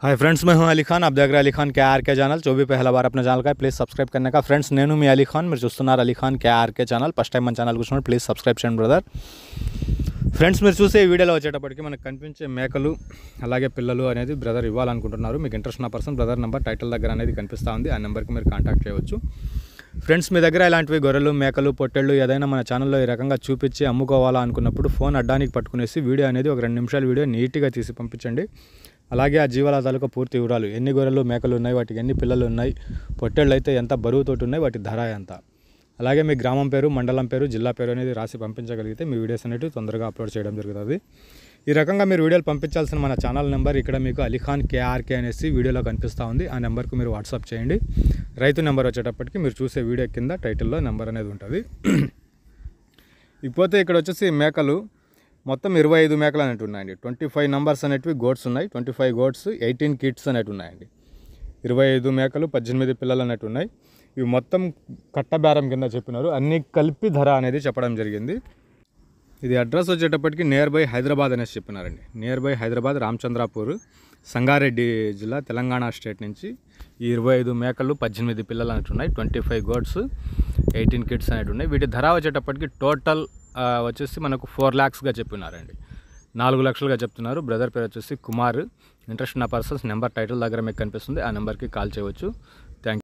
hi friends मैं हूं అలీ ఖాన్ आप దగ్గర रहे अली खान ఛానల్ जो भी पहला बार अपने ఛానల్ का ప్లీజ్ సబ్స్క్రైబ్ करने का ఫ్రెండ్స్ నేను మీ అలీ ఖాన్ మీరు చూస్తున్నారు అలీ ఖాన్ के ఆర్కే ఛానల్ ఫస్ట్ టైం మన ఛానల్ కూర్చున్నాడు ప్లీజ్ సబ్స్క్రైబ్ చేయండి బ్రదర్ ఫ్రెండ్స్ మీరు చూసే వీడియోలో వచ్చేటప్పటికి మనకు కనిపించే మేకలు అలాగే పిల్లలు అనేది బ్రదర్ ఇవ్వాలనుకుంటున్నారు మీకు ఇంట్రెస్ట్ ఉన్న పర్సన్ బ్రదర్ నెంబర్ టైటిల్ దగ్గర అనేది కనిపిస్తూ ఉంది ఆ నెంబర్కి మీరు కాంటాక్ట్ చేయవచ్చు ఫ్రెండ్స్ మీ దగ్గర ఇలాంటివి గొర్రెలు మేకలు పొట్టెళ్ళు ఏదైనా మన ఛానల్లో ఈ రకంగా చూపించి అమ్ముకోవాలా అనుకున్నప్పుడు ఫోన్ అడ్డానికి పట్టుకునేసి వీడియో అనేది ఒక రెండు నిమిషాల వీడియో నీట్గా తీసి పంపించండి అలాగే ఆ జీవాల తాలూకా పూర్తి వివరాలు ఎన్ని గొర్రెలు మేకలు ఉన్నాయి వాటికి ఎన్ని పిల్లలు ఉన్నాయి పొట్టేళ్ళు అయితే ఎంత బరువుతోటి ఉన్నాయి వాటి ధర ఎంత అలాగే మీ గ్రామం పేరు మండలం పేరు జిల్లా పేరు అనేది రాసి పంపించగలిగితే మీ వీడియోస్ అనేవి తొందరగా అప్లోడ్ చేయడం జరుగుతుంది ఈ రకంగా మీరు వీడియోలు పంపించాల్సిన మన ఛానల్ నెంబర్ ఇక్కడ మీకు అలీఖాన్ కేఆర్కే అనేసి వీడియోలో కనిపిస్తూ ఉంది ఆ నెంబర్కు మీరు వాట్సాప్ చేయండి రైతు నెంబర్ వచ్చేటప్పటికి మీరు చూసే వీడియో కింద టైటిల్లో నెంబర్ అనేది ఉంటుంది ఇకపోతే ఇక్కడ వచ్చేసి మేకలు మొత్తం ఇరవై ఐదు మేకలు అనేవి ఉన్నాయండి ట్వంటీ ఫైవ్ నంబర్స్ అనేటివి గోడ్స్ ఉన్నాయి twenty five goats eighteen kids అనేవి ఉన్నాయండి ఇరవై ఐదు మేకలు పద్దెనిమిది పిల్లలు అనేవి ఉన్నాయి ఇవి మొత్తం కట్టబేరం కింద చెప్పినారు అన్నీ కలిపి ధర అనేది చెప్పడం జరిగింది ఇది అడ్రస్ వచ్చేటప్పటికి నియర్ బై హైదరాబాద్ అనేసి చెప్పినారండి నియర్ బై హైదరాబాద్ రామచంద్రాపూర్ సంగారెడ్డి జిల్లా తెలంగాణ స్టేట్ నుంచి ఈ ఇరవై ఐదు మేకలు పద్దెనిమిది పిల్లలు అనేవి ఉన్నాయి twenty five goats eighteen kids అనేవి ఉన్నాయి వీటి ధర వచ్చేటప్పటికి టోటల్ వచ్చేసి మనకు ఫోర్ ల్యాక్స్గా చెప్పినారండి నాలుగు లక్షలుగా చెప్తున్నారు బ్రదర్ పేరు వచ్చేసి కుమార్ ఇంట్రెస్ట్ ఉన్న పర్సన్స్ నెంబర్ టైటిల్ దగ్గర మీకు కనిపిస్తుంది ఆ నెంబర్కి కాల్ చేయవచ్చు